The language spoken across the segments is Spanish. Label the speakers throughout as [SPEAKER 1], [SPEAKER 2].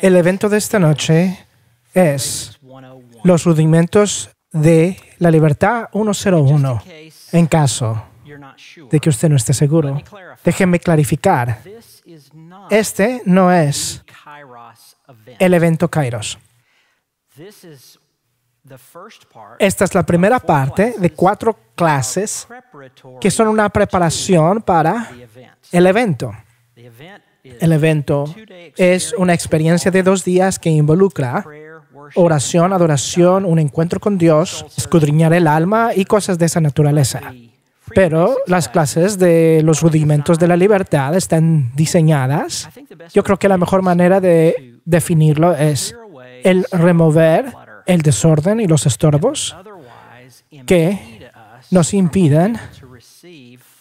[SPEAKER 1] El evento de esta noche es los rudimentos de la libertad 101 en caso de que usted no esté seguro. Déjenme clarificar. Este no es el evento Kairos. Esta es la primera parte de cuatro clases que son una preparación para el evento. El evento es una experiencia de dos días que involucra oración, adoración, un encuentro con Dios, escudriñar el alma y cosas de esa naturaleza. Pero las clases de los rudimentos de la libertad están diseñadas. Yo creo que la mejor manera de definirlo es el remover el desorden y los estorbos que nos impiden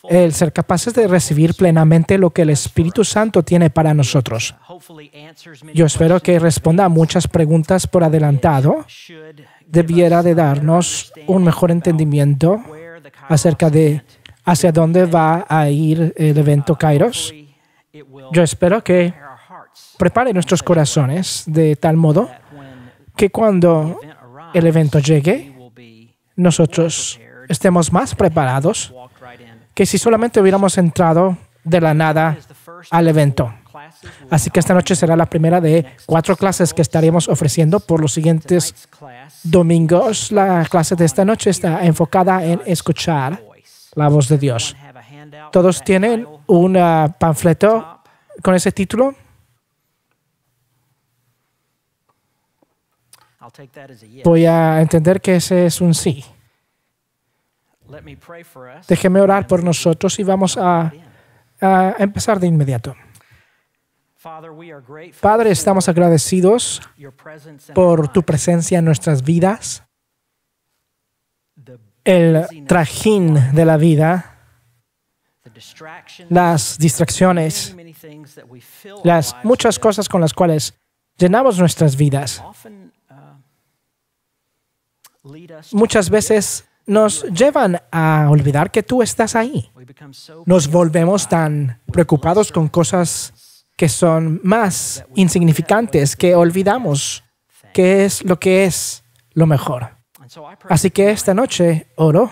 [SPEAKER 1] el ser capaces de recibir plenamente lo que el Espíritu Santo tiene para nosotros. Yo espero que responda a muchas preguntas por adelantado. Debiera de darnos un mejor entendimiento acerca de hacia dónde va a ir el evento Kairos. Yo espero que prepare nuestros corazones de tal modo que cuando el evento llegue, nosotros estemos más preparados que si solamente hubiéramos entrado de la nada al evento. Así que esta noche será la primera de cuatro clases que estaremos ofreciendo por los siguientes domingos. La clase de esta noche está enfocada en escuchar la voz de Dios. Todos tienen un ah, panfleto con ese título. Voy a entender que ese es un sí. Déjeme orar por nosotros y vamos a, empezar de inmediato. Padre, estamos agradecidos por tu presencia en nuestras vidas, el trajín de la vida, las distracciones, las muchas cosas con las cuales llenamos nuestras vidas. Uh, muchas veces nos llevan a olvidar que tú estás ahí. Nos volvemos tan preocupados con cosas que son más insignificantes que olvidamos qué es lo que es lo mejor. Así que esta noche oro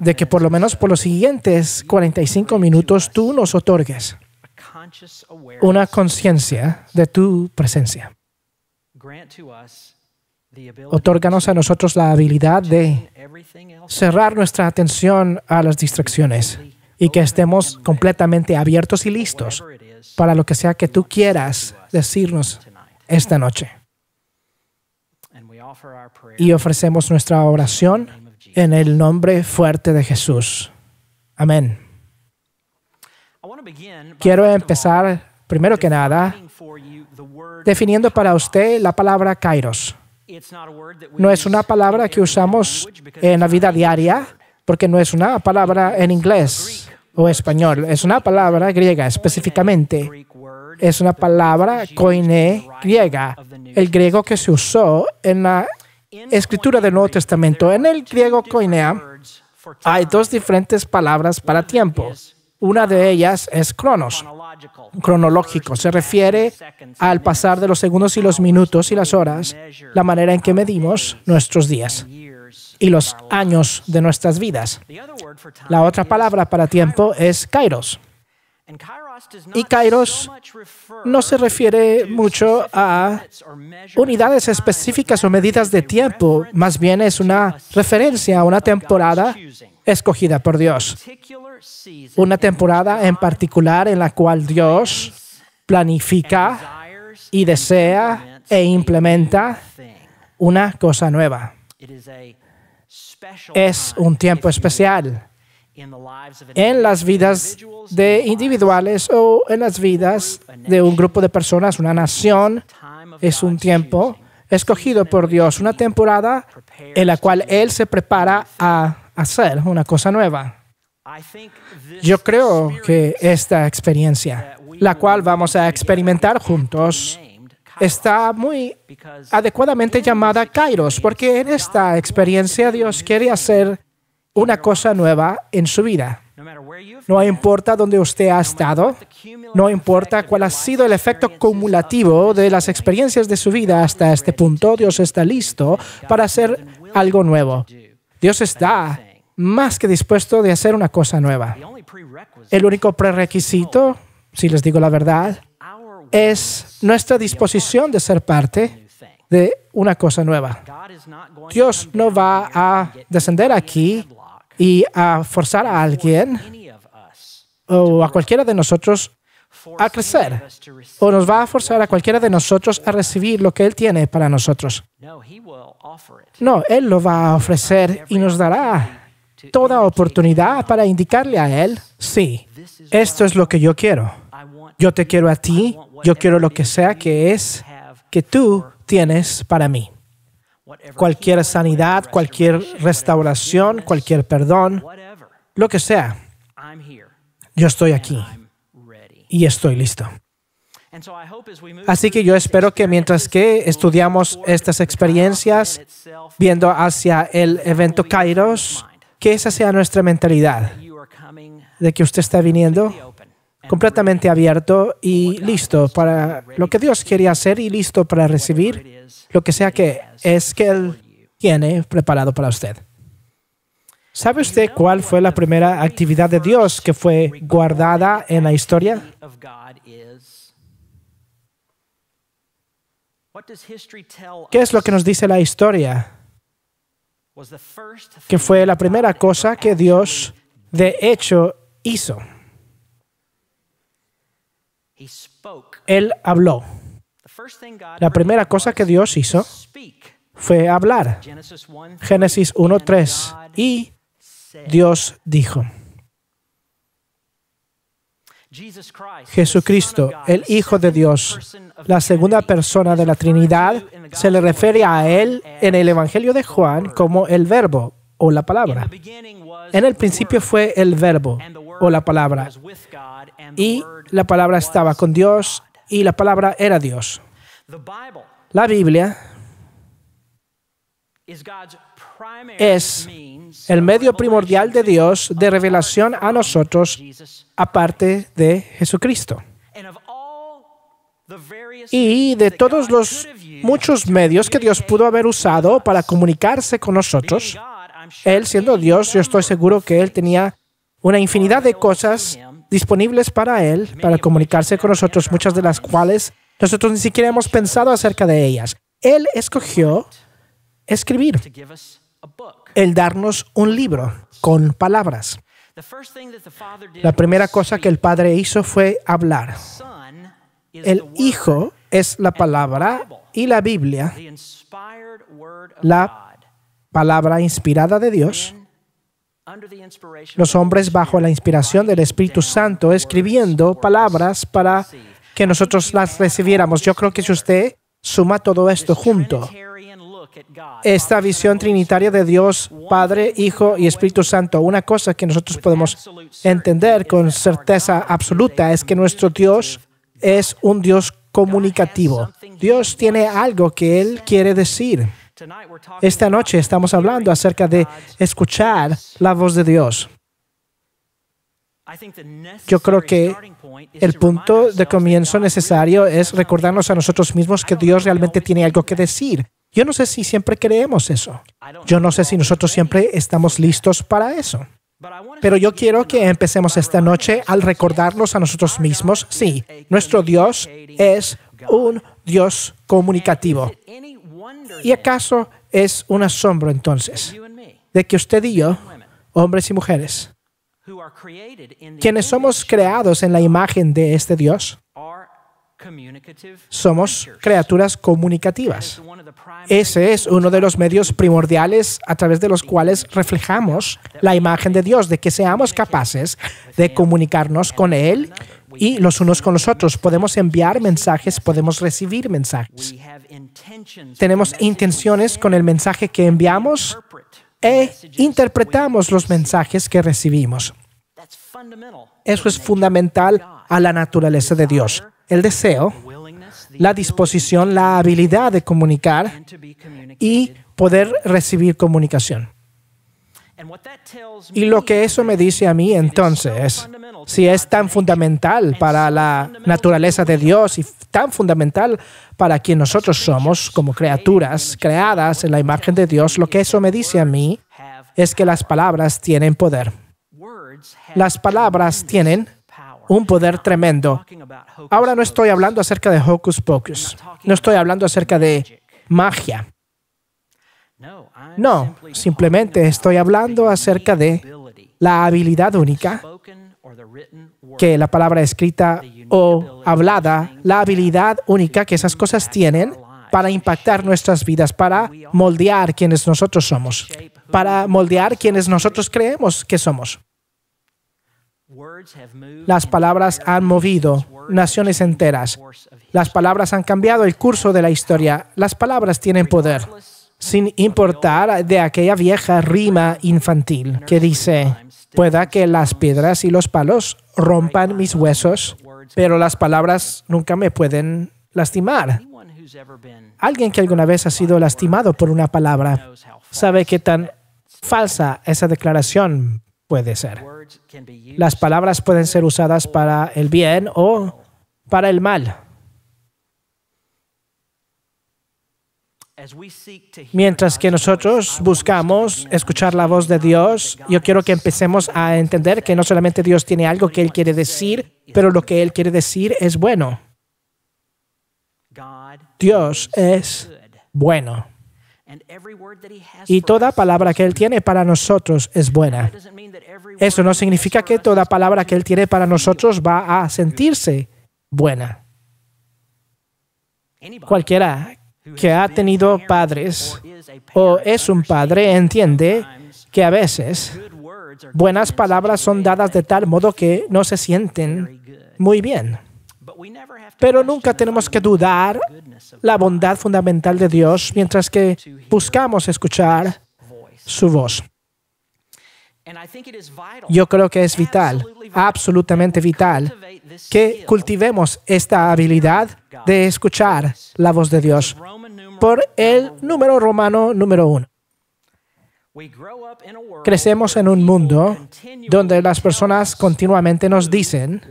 [SPEAKER 1] de que por lo menos por los siguientes 45 minutos tú nos otorgues una conciencia de tu presencia. Otórganos a nosotros la habilidad de cerrar nuestra atención a las distracciones y que estemos completamente abiertos y listos para lo que sea que tú quieras decirnos esta noche. Y ofrecemos nuestra oración en el nombre fuerte de Jesús. Amén. Quiero empezar, primero que nada, definiendo para usted la palabra kairos. No es una palabra que usamos en la vida diaria, porque no es una palabra en inglés o español, es una palabra griega específicamente. Es una palabra koine griega, el griego que se usó en la escritura del Nuevo Testamento. En el griego koinea hay dos diferentes palabras para tiempo. Una de ellas es cronos, cronológico. Se refiere al pasar de los segundos y los minutos y las horas, la manera en que medimos nuestros días y los años de nuestras vidas. La otra palabra para tiempo es kairos. Y kairos no se refiere mucho a unidades específicas o medidas de tiempo, más bien es una referencia a una temporada escogida por Dios. Una temporada en particular en la cual Dios planifica y desea e implementa una cosa nueva. Es un tiempo especial en las vidas de individuales o en las vidas de un grupo de personas, una nación, es un tiempo escogido por Dios, una temporada en la cual Él se prepara a hacer una cosa nueva. Yo creo que esta experiencia, la cual vamos a experimentar juntos, está muy adecuadamente llamada Kairos, porque en esta experiencia Dios quiere hacer una cosa nueva en su vida. No importa dónde usted ha estado, no importa cuál ha sido el efecto cumulativo de las experiencias de su vida hasta este punto, Dios está listo para hacer algo nuevo. Dios está más que dispuesto de hacer una cosa nueva. El único prerequisito, si les digo la verdad, es nuestra disposición de ser parte de una cosa nueva. Dios no va a descender aquí y a forzar a alguien o a cualquiera de nosotros a crecer o nos va a forzar a cualquiera de nosotros a recibir lo que Él tiene para nosotros. No, Él lo va a ofrecer y nos dará toda oportunidad para indicarle a Él, sí, esto es lo que yo quiero. Yo te quiero a ti, yo quiero lo que sea que es que tú tienes para mí cualquier sanidad, cualquier restauración, cualquier perdón, lo que sea. Yo estoy aquí y estoy listo. Así que yo espero que mientras que estudiamos estas experiencias, viendo hacia el evento Kairos, que esa sea nuestra mentalidad, de que usted está viniendo completamente abierto y listo para lo que Dios quería hacer y listo para recibir lo que sea que es que Él tiene preparado para usted. ¿Sabe usted cuál fue la primera actividad de Dios que fue guardada en la historia? ¿Qué es lo que nos dice la historia? Que fue la primera cosa que Dios de hecho hizo. Él habló. La primera cosa que Dios hizo fue hablar. Génesis 1.3. Y Dios dijo. Jesucristo, el Hijo de Dios, la segunda persona de la Trinidad, se le refiere a Él en el Evangelio de Juan como el verbo o la palabra. En el principio fue el verbo o la palabra. Y la palabra estaba con Dios y la palabra era Dios. La Biblia es el medio primordial de Dios de revelación a nosotros aparte de Jesucristo. Y de todos los muchos medios que Dios pudo haber usado para comunicarse con nosotros, Él siendo Dios, yo estoy seguro que Él tenía una infinidad de cosas disponibles para Él, para comunicarse con nosotros, muchas de las cuales nosotros ni siquiera hemos pensado acerca de ellas. Él escogió escribir, el darnos un libro con palabras. La primera cosa que el Padre hizo fue hablar. El Hijo es la palabra y la Biblia, la palabra inspirada de Dios los hombres bajo la inspiración del Espíritu Santo escribiendo palabras para que nosotros las recibiéramos. Yo creo que si usted suma todo esto junto, esta visión trinitaria de Dios, Padre, Hijo y Espíritu Santo, una cosa que nosotros podemos entender con certeza absoluta es que nuestro Dios es un Dios comunicativo. Dios tiene algo que Él quiere decir. Esta noche estamos hablando acerca de escuchar la voz de Dios. Yo creo que el punto de comienzo necesario es recordarnos a nosotros mismos que Dios realmente tiene algo que decir. Yo no sé si siempre creemos eso. Yo no sé si nosotros siempre estamos listos para eso. Pero yo quiero que empecemos esta noche al recordarnos a nosotros mismos, sí, nuestro Dios es un Dios comunicativo. ¿Y acaso es un asombro entonces de que usted y yo, hombres y mujeres, quienes somos creados en la imagen de este Dios, somos criaturas comunicativas. Ese es uno de los medios primordiales a través de los cuales reflejamos la imagen de Dios, de que seamos capaces de comunicarnos con Él y los unos con los otros. Podemos enviar mensajes, podemos recibir mensajes. Tenemos intenciones con el mensaje que enviamos e interpretamos los mensajes que recibimos. Eso es fundamental a la naturaleza de Dios el deseo, la disposición, la habilidad de comunicar y poder recibir comunicación. Y lo que eso me dice a mí entonces, si es tan fundamental para la naturaleza de Dios y tan fundamental para quien nosotros somos como criaturas creadas en la imagen de Dios, lo que eso me dice a mí es que las palabras tienen poder. Las palabras tienen un poder tremendo. Ahora no estoy hablando acerca de hocus pocus, no estoy hablando acerca de magia. No, simplemente estoy hablando acerca de la habilidad única que la palabra escrita o hablada, la habilidad única que esas cosas tienen para impactar nuestras vidas, para moldear quienes nosotros somos, para moldear quienes nosotros creemos que somos. Las palabras han movido naciones enteras. Las palabras han cambiado el curso de la historia. Las palabras tienen poder, sin importar de aquella vieja rima infantil que dice, pueda que las piedras y los palos rompan mis huesos, pero las palabras nunca me pueden lastimar. Alguien que alguna vez ha sido lastimado por una palabra sabe qué tan falsa esa declaración puede ser. Las palabras pueden ser usadas para el bien o para el mal. Mientras que nosotros buscamos escuchar la voz de Dios, yo quiero que empecemos a entender que no solamente Dios tiene algo que Él quiere decir, pero lo que Él quiere decir es bueno. Dios es bueno. Y toda palabra que Él tiene para nosotros es buena. Eso no significa que toda palabra que Él tiene para nosotros va a sentirse buena. Cualquiera que ha tenido padres o es un padre entiende que a veces buenas palabras son dadas de tal modo que no se sienten muy bien. Pero nunca tenemos que dudar la bondad fundamental de Dios mientras que buscamos escuchar su voz. Yo creo que es vital, absolutamente vital, que cultivemos esta habilidad de escuchar la voz de Dios por el número romano número uno. Crecemos en un mundo donde las personas continuamente nos dicen,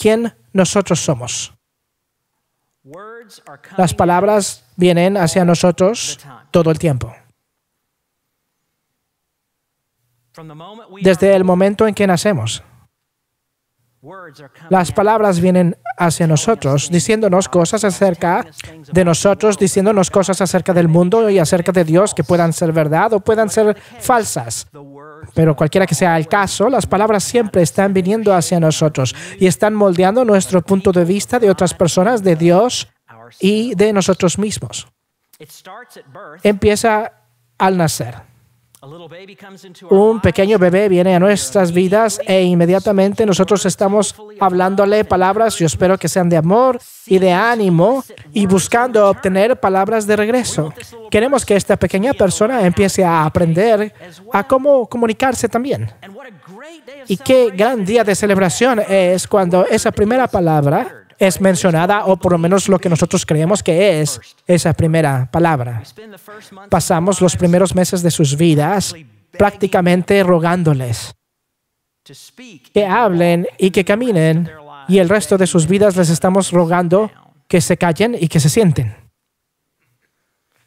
[SPEAKER 1] quién nosotros somos. Las palabras vienen hacia nosotros todo el tiempo. Desde el momento en que nacemos. Las palabras vienen hacia nosotros, diciéndonos cosas acerca de nosotros, diciéndonos cosas acerca del mundo y acerca de Dios que puedan ser verdad o puedan ser falsas. Pero cualquiera que sea el caso, las palabras siempre están viniendo hacia nosotros y están moldeando nuestro punto de vista de otras personas, de Dios y de nosotros mismos. Empieza al nacer un pequeño bebé viene a nuestras vidas e inmediatamente nosotros estamos hablándole palabras, yo espero que sean de amor y de ánimo, y buscando obtener palabras de regreso. Queremos que esta pequeña persona empiece a aprender a cómo comunicarse también. Y qué gran día de celebración es cuando esa primera palabra es mencionada, o por lo menos lo que nosotros creemos que es esa primera palabra. Pasamos los primeros meses de sus vidas prácticamente rogándoles que hablen y que caminen, y el resto de sus vidas les estamos rogando que se callen y que se sienten.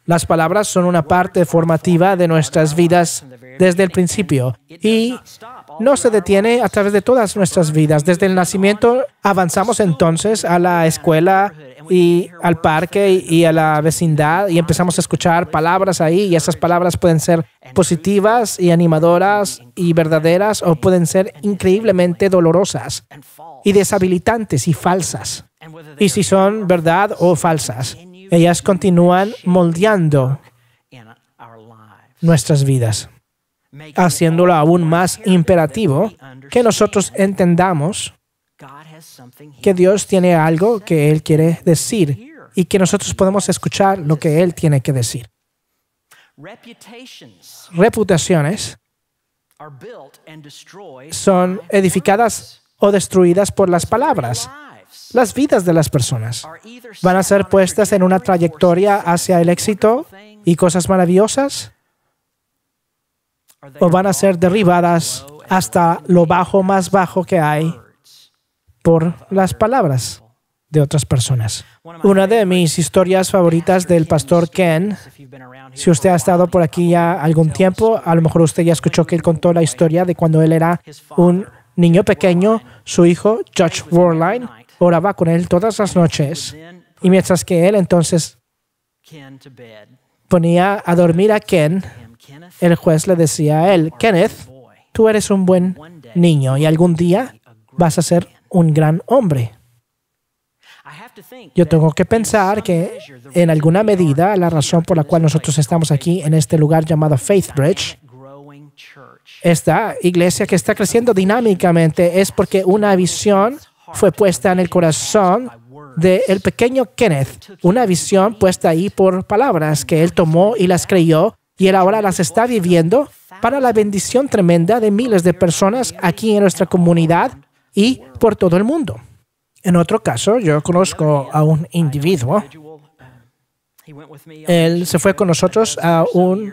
[SPEAKER 1] Las palabras son una parte formativa de nuestras vidas desde el principio y no se detiene a través de todas nuestras vidas. Desde el nacimiento avanzamos entonces a la escuela y al parque y a la vecindad y empezamos a escuchar palabras ahí y esas palabras pueden ser positivas y animadoras y verdaderas o pueden ser increíblemente dolorosas y deshabilitantes y falsas. Y si son verdad o falsas ellas continúan moldeando nuestras vidas, haciéndolo aún más imperativo que nosotros entendamos que Dios tiene algo que Él quiere decir y que nosotros podemos escuchar lo que Él tiene que decir. Reputaciones son edificadas o destruidas por las palabras. Las vidas de las personas van a ser puestas en una trayectoria hacia el éxito y cosas maravillosas o van a ser derribadas hasta lo bajo más bajo que hay por las palabras de otras personas. Una de mis historias favoritas del pastor Ken, si usted ha estado por aquí ya algún tiempo, a lo mejor usted ya escuchó que él contó la historia de cuando él era un niño pequeño, su hijo, Judge Warline, oraba con él todas las noches. Y mientras que él entonces ponía a dormir a Ken, el juez le decía a él, Kenneth, tú eres un buen niño y algún día vas a ser un gran hombre. Yo tengo que pensar que en alguna medida la razón por la cual nosotros estamos aquí en este lugar llamado Faith Bridge, esta iglesia que está creciendo dinámicamente, es porque una visión fue puesta en el corazón de pequeño Kenneth, una visión puesta ahí por palabras que él tomó y las creyó y él ahora las está viviendo para la bendición tremenda de miles de personas aquí en nuestra comunidad y por todo el mundo. En otro caso, yo conozco a un individuo él se fue con nosotros a un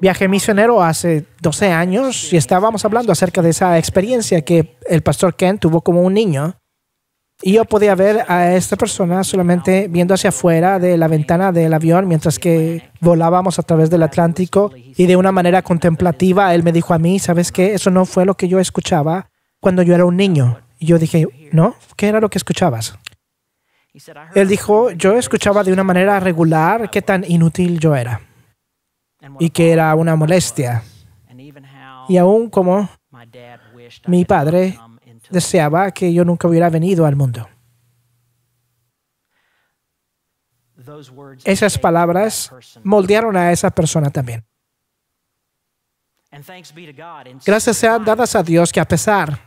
[SPEAKER 1] viaje misionero hace 12 años y estábamos hablando acerca de esa experiencia que el pastor Ken tuvo como un niño. Y yo podía ver a esta persona solamente viendo hacia afuera de la ventana del avión mientras que volábamos a través del Atlántico y de una manera contemplativa él me dijo a mí, ¿sabes qué? Eso no fue lo que yo escuchaba cuando yo era un niño. Y yo dije, ¿no? ¿Qué era lo que escuchabas? Él dijo, yo escuchaba de una manera regular qué tan inútil yo era y que era una molestia. Y aún como mi padre deseaba que yo nunca hubiera venido al mundo.
[SPEAKER 2] Esas palabras moldearon
[SPEAKER 1] a esa persona también. Gracias sean dadas a Dios que a pesar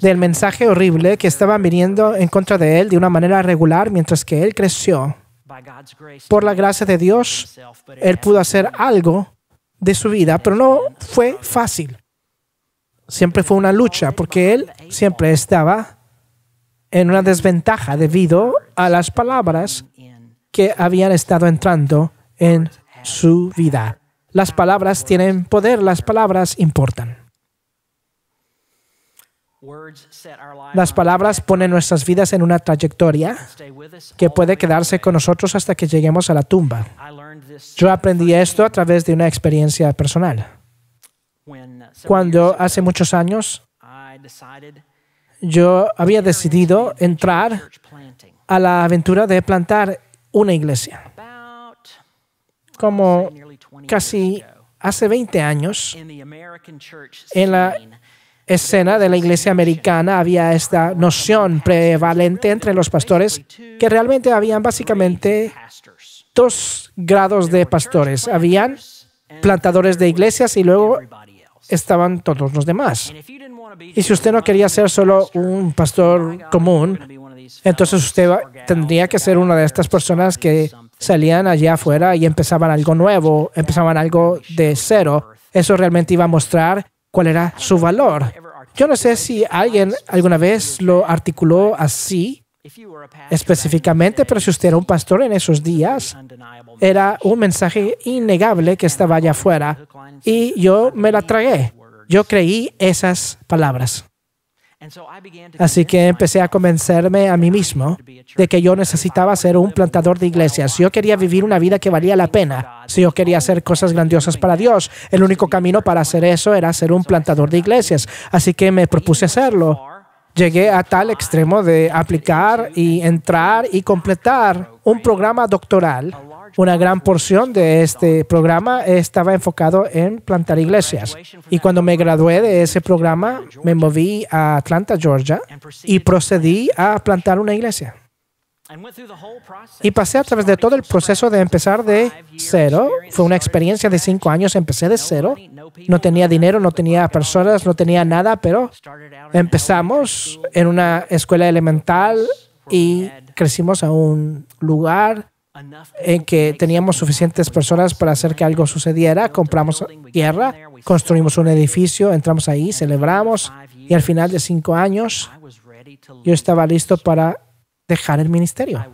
[SPEAKER 1] del mensaje horrible que estaban viniendo en contra de él de una manera regular mientras que él creció. Por la gracia de Dios, él pudo hacer algo de su vida, pero no fue fácil. Siempre fue una lucha porque él siempre estaba en una desventaja debido a las palabras que habían estado entrando en su vida. Las palabras tienen poder, las palabras importan. Las palabras ponen nuestras vidas en una trayectoria que puede quedarse con nosotros hasta que lleguemos a la tumba. Yo aprendí esto a través de una experiencia personal. Uh, Cuando hace muchos años yo había decidido entrar a la aventura de plantar una iglesia. Como casi hace 20 años, en la escena de la iglesia americana había esta noción prevalente entre los pastores que realmente habían básicamente dos grados de pastores. Habían plantadores de iglesias y luego estaban todos los demás. Y si usted no quería ser solo un pastor común, entonces usted tendría que ser una de estas personas que salían allá afuera y empezaban algo nuevo, empezaban algo de cero. Eso realmente iba a mostrar cuál era su valor. Yo no sé si alguien alguna vez lo articuló así específicamente, pero si usted era un pastor en esos días, era un mensaje innegable que estaba allá afuera y yo me la tragué. Yo creí esas palabras. Así que empecé a convencerme a mí mismo de que yo necesitaba ser un plantador de iglesias. Yo quería vivir una vida que valía la pena. Si yo quería hacer cosas grandiosas para Dios, el único camino para hacer eso era ser un plantador de iglesias. Así que me propuse hacerlo. Llegué a tal extremo de aplicar y entrar y completar un programa doctoral una gran porción de este programa estaba enfocado en plantar iglesias. Y cuando me gradué de ese programa, me moví a Atlanta, Georgia, y procedí a plantar una iglesia. Y pasé a través de todo el proceso de empezar de cero. Fue una experiencia de cinco años. Empecé de cero. No tenía dinero, no tenía personas, no tenía nada, pero empezamos en una escuela elemental y crecimos a un lugar en que teníamos suficientes personas para hacer que algo sucediera. Compramos tierra, construimos un edificio, entramos ahí, celebramos y al final de cinco años yo estaba listo para dejar el ministerio.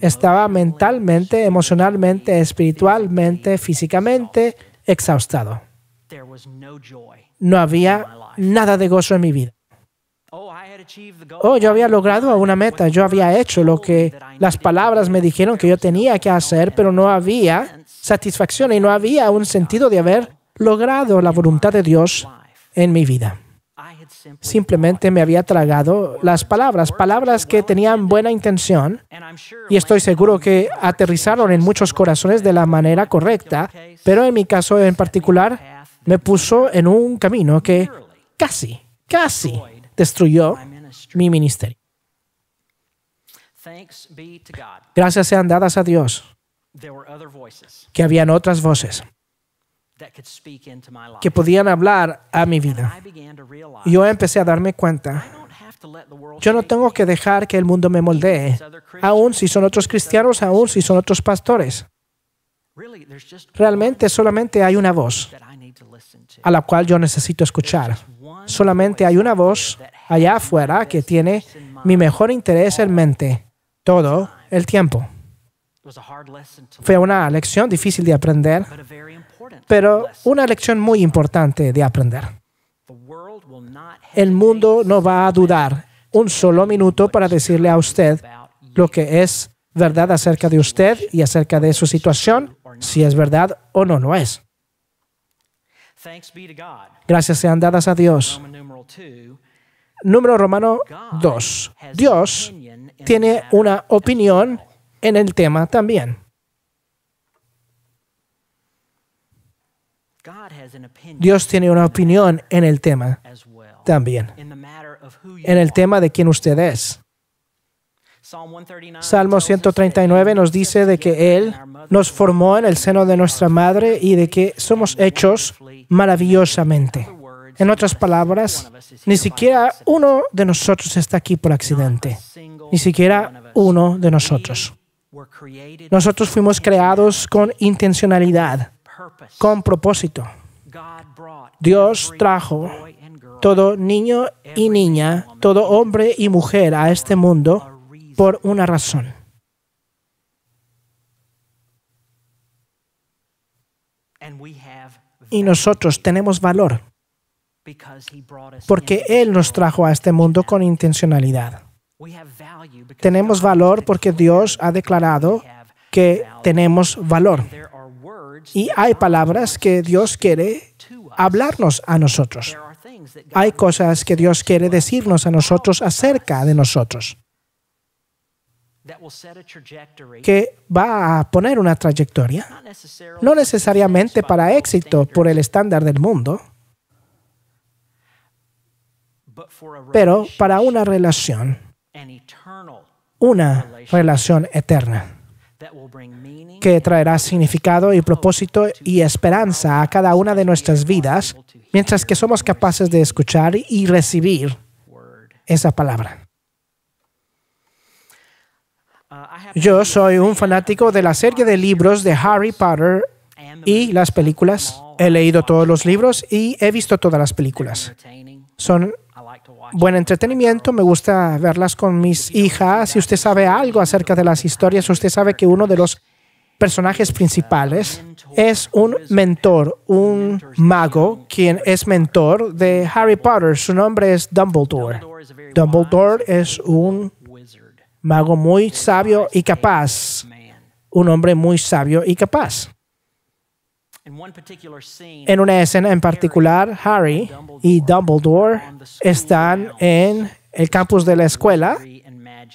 [SPEAKER 1] Estaba mentalmente, emocionalmente, espiritualmente, físicamente exhaustado. No había nada de gozo en mi vida oh, yo había logrado una meta, yo había hecho lo que las palabras me dijeron que yo tenía que hacer, pero no había satisfacción y no había un sentido de haber logrado la voluntad de Dios en mi vida. Simplemente me había tragado las palabras, palabras que tenían buena intención y estoy seguro que aterrizaron en muchos corazones de la manera correcta, pero en mi caso en particular me puso en un camino que casi, casi destruyó mi ministerio. Gracias sean dadas a Dios que habían otras voces que podían hablar a mi vida. yo empecé a darme cuenta, yo no tengo que dejar que el mundo me moldee, aun si son otros cristianos, aun si son otros pastores. Realmente solamente hay una voz a la cual yo necesito escuchar solamente hay una voz allá afuera que tiene mi mejor interés en mente todo el tiempo. Fue una lección difícil de aprender, pero una lección muy importante de aprender. El mundo no va a dudar un solo minuto para decirle a usted lo que es verdad acerca de usted y acerca de su situación, si es verdad o no no es. Gracias sean dadas a Dios. Número romano 2. Dios tiene una opinión en el tema también. Dios tiene una opinión en el tema también. En el tema de quién usted es. Salmo 139 nos dice de que Él nos formó en el seno de nuestra madre y de que somos hechos maravillosamente. En otras palabras, ni siquiera uno de nosotros está aquí por accidente, ni siquiera uno de nosotros. Nosotros fuimos creados con intencionalidad, con propósito. Dios trajo todo niño y niña, todo hombre y mujer a este mundo por una razón. Y nosotros tenemos valor porque Él nos trajo a este mundo con intencionalidad. Tenemos valor porque Dios ha declarado que tenemos valor. Y hay palabras que Dios quiere hablarnos a nosotros. Hay cosas que Dios quiere decirnos a nosotros acerca de nosotros que va a poner una trayectoria, no necesariamente para éxito por el estándar del mundo, pero para una relación, una relación eterna que traerá significado y propósito y esperanza a cada una de nuestras vidas mientras que somos capaces de escuchar y recibir esa palabra. Yo soy un fanático de la serie de libros de Harry Potter y las películas. He leído todos los libros y he visto todas las películas. Son buen entretenimiento, me gusta verlas con mis hijas. Si usted sabe algo acerca de las historias, usted sabe que uno de los personajes principales es un mentor, un mago, quien es mentor de Harry Potter. Su nombre es Dumbledore. Dumbledore es un mago muy sabio y capaz, un hombre muy sabio y capaz. En una escena en particular, Harry y Dumbledore están en el campus de la escuela,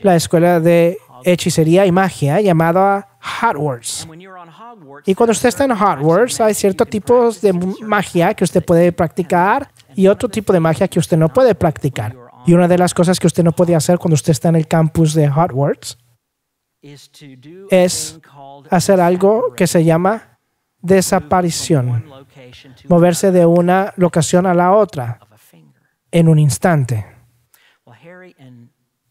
[SPEAKER 1] la escuela de hechicería y magia llamada Hogwarts. Y cuando usted está en Hogwarts, hay ciertos tipos de magia que usted puede practicar y otro tipo de magia que usted no puede practicar. Y una de las cosas que usted no puede hacer cuando usted está en el campus de Hogwarts es hacer algo que se llama desaparición, moverse de una locación a la otra en un instante.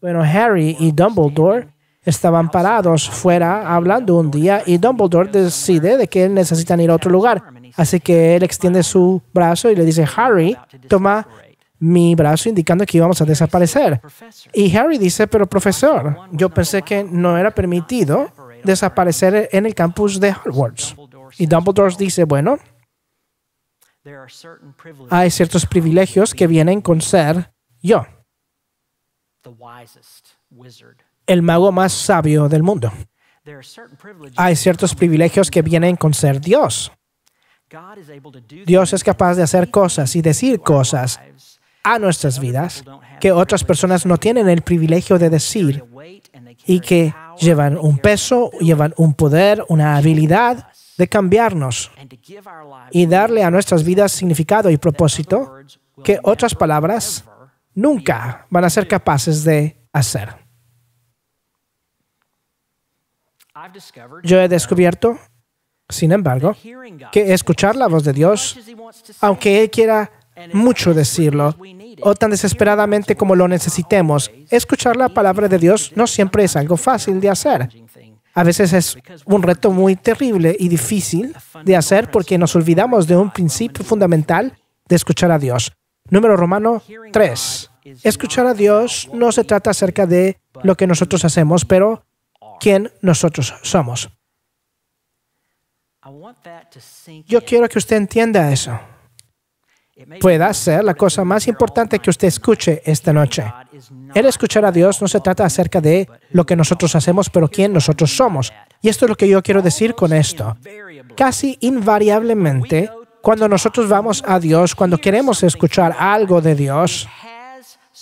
[SPEAKER 1] Bueno, Harry y Dumbledore estaban parados fuera hablando un día y Dumbledore decide de que necesitan ir a otro lugar. Así que él extiende su brazo y le dice, Harry, toma mi brazo indicando que íbamos a desaparecer. Y Harry dice, pero profesor, yo pensé que no era permitido desaparecer en el campus de Hogwarts. Y Dumbledore dice, bueno, hay ciertos privilegios que vienen con ser yo, el mago más sabio del mundo. Hay ciertos privilegios que vienen con ser Dios. Dios es capaz de hacer cosas y decir cosas a nuestras vidas que otras personas no tienen el privilegio de decir y que llevan un peso, llevan un poder, una habilidad de cambiarnos y darle a nuestras vidas significado y propósito que otras palabras nunca van a ser capaces de hacer. Yo he descubierto, sin embargo, que escuchar la voz de Dios, aunque Él quiera mucho decirlo, o tan desesperadamente como lo necesitemos. Escuchar la palabra de Dios no siempre es algo fácil de hacer. A veces es un reto muy terrible y difícil de hacer porque nos olvidamos de un principio fundamental de escuchar a Dios. Número romano 3. Escuchar a Dios no se trata acerca de lo que nosotros hacemos, pero quién nosotros somos. Yo quiero que usted entienda eso pueda ser la cosa más importante que usted escuche esta noche. El escuchar a Dios no se trata acerca de lo que nosotros hacemos, pero quién nosotros somos. Y esto es lo que yo quiero decir con esto. Casi invariablemente, cuando nosotros vamos a Dios, cuando queremos escuchar algo de Dios,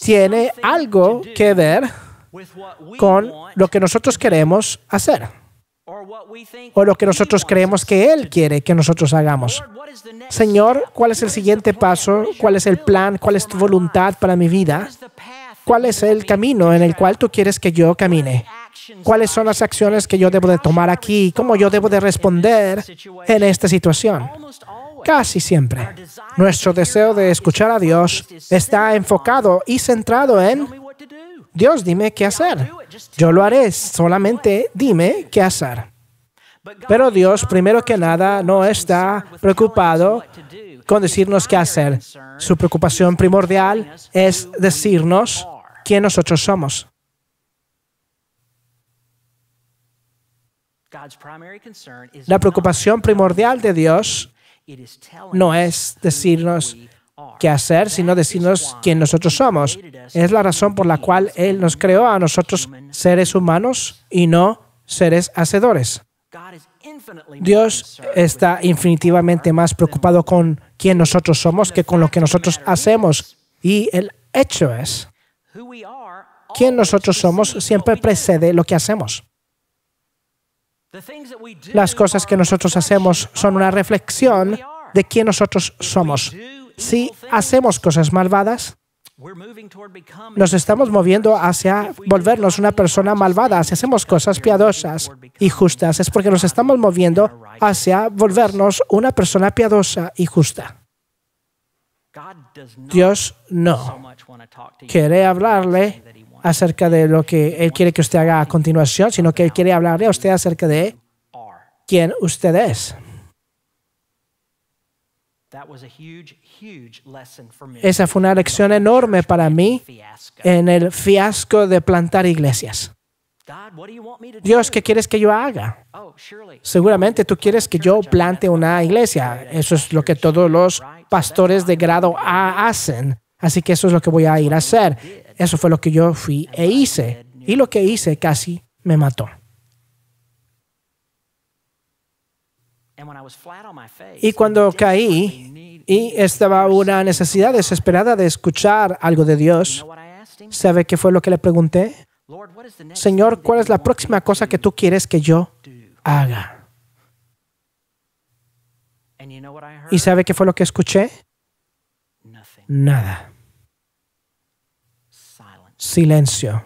[SPEAKER 1] tiene algo que ver con lo que nosotros queremos hacer o lo que nosotros creemos que Él quiere que nosotros hagamos. Señor, ¿cuál es el siguiente paso? ¿Cuál es el plan? ¿Cuál es tu voluntad para mi vida? ¿Cuál es el camino en el cual tú quieres que yo camine? ¿Cuáles son las acciones que yo debo de tomar aquí? ¿Cómo yo debo de responder en esta situación? Casi siempre, nuestro deseo de escuchar a Dios está enfocado y centrado en Dios, dime qué hacer. Yo lo haré, solamente dime qué hacer. Pero Dios, primero que nada, no está preocupado con decirnos qué hacer. Su preocupación primordial es decirnos quién nosotros somos.
[SPEAKER 2] La preocupación
[SPEAKER 1] primordial de Dios no es decirnos que hacer, sino decirnos quién nosotros somos. Es la razón por la cual Él nos creó a nosotros seres humanos y no seres hacedores. Dios está infinitivamente más preocupado con quién nosotros somos que con lo que nosotros hacemos. Y el hecho es, quién nosotros somos siempre precede lo que hacemos. Las cosas que nosotros hacemos son una reflexión de quién nosotros somos si hacemos cosas malvadas, nos estamos moviendo hacia volvernos una persona malvada, si hacemos cosas piadosas y justas, es porque nos estamos moviendo hacia volvernos una persona piadosa y justa. Dios no quiere hablarle acerca de lo que Él quiere que usted haga a continuación, sino que Él quiere hablarle a usted acerca de quién usted es. Esa fue una lección enorme para mí en el fiasco de plantar iglesias. Dios, ¿qué quieres que yo haga? Oh, Seguramente tú quieres que yo plante una iglesia. Eso es lo que todos los pastores de grado A hacen. Así que eso es lo que voy a ir a hacer. Eso fue lo que yo fui e hice. Y lo que hice casi me mató. Y cuando caí y estaba una necesidad desesperada de escuchar algo de Dios, ¿sabe qué fue lo que le pregunté? Señor, ¿cuál es la próxima cosa que tú quieres que yo haga? ¿Y sabe qué fue lo que escuché? Nada. Silencio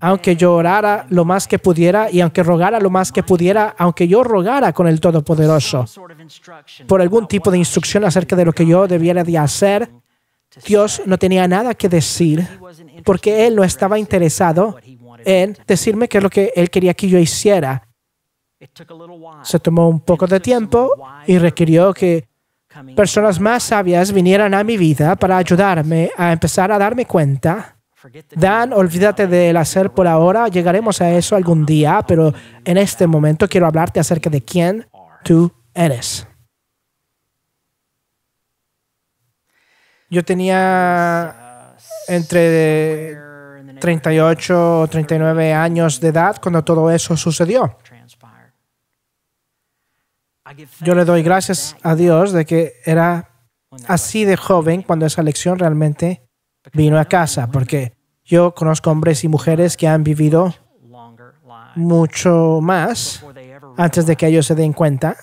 [SPEAKER 1] aunque yo orara lo más que pudiera y aunque rogara lo más que pudiera, aunque yo rogara con el Todopoderoso por algún tipo de instrucción acerca de lo que yo debiera de hacer, Dios no tenía nada que decir porque Él no estaba interesado en decirme qué es lo que Él quería que yo hiciera. Se tomó un poco de tiempo y requirió que personas más sabias vinieran a mi vida para ayudarme a empezar a darme cuenta Dan, olvídate del hacer por ahora, llegaremos a eso algún día, pero en este momento quiero hablarte acerca de quién tú eres. Yo tenía entre 38 o 39 años de edad cuando todo eso sucedió. Yo le doy gracias a Dios de que era así de joven cuando esa lección realmente vino a casa, porque yo conozco hombres y mujeres que han vivido mucho más antes de que ellos se den cuenta.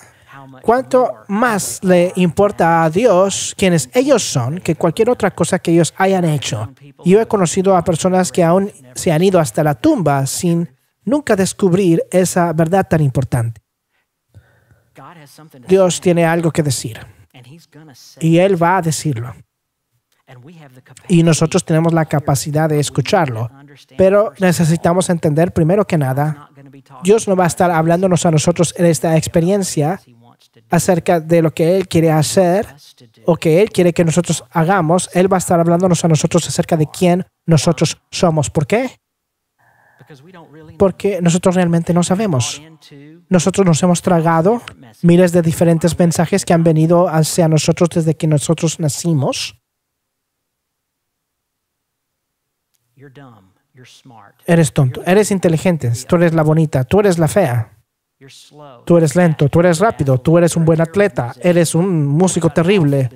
[SPEAKER 1] ¿Cuánto más le importa a Dios quienes ellos son que cualquier otra cosa que ellos hayan hecho? Yo he conocido a personas que aún se han ido hasta la tumba sin nunca descubrir esa verdad tan importante. Dios tiene algo que decir y Él va a decirlo y nosotros tenemos la capacidad de escucharlo. Pero necesitamos entender primero que nada, Dios no va a estar hablándonos a nosotros en esta experiencia acerca de lo que Él quiere hacer o que Él quiere que nosotros hagamos. Él va a estar hablándonos a nosotros acerca de quién nosotros somos. ¿Por qué? Porque nosotros realmente no sabemos. Nosotros nos hemos tragado miles de diferentes mensajes que han venido hacia nosotros desde que nosotros nacimos Eres tonto, eres inteligente, tú eres la bonita, tú eres la fea. Tú eres lento, tú eres rápido, tú eres un buen atleta, eres un músico terrible.